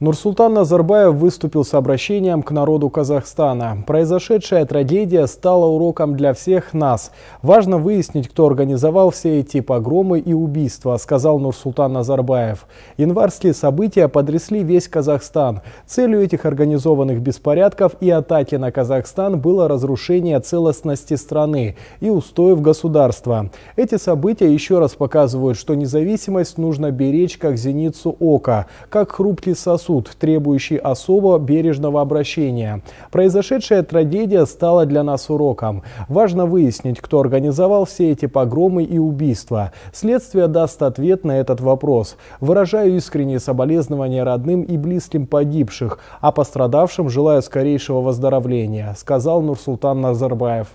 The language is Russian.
Нурсултан Назарбаев выступил с обращением к народу Казахстана. Произошедшая трагедия стала уроком для всех нас. Важно выяснить, кто организовал все эти погромы и убийства, сказал Нурсултан Назарбаев. Январские события потрясли весь Казахстан. Целью этих организованных беспорядков и атаки на Казахстан было разрушение целостности страны и устоев государства. Эти события еще раз показывают, что независимость нужно беречь как зеницу ока, как хрупкий сосуд суд, требующий особо бережного обращения. Произошедшая трагедия стала для нас уроком. Важно выяснить, кто организовал все эти погромы и убийства. Следствие даст ответ на этот вопрос. Выражаю искренние соболезнования родным и близким погибших, а пострадавшим желаю скорейшего выздоровления, сказал Нурсултан Назарбаев.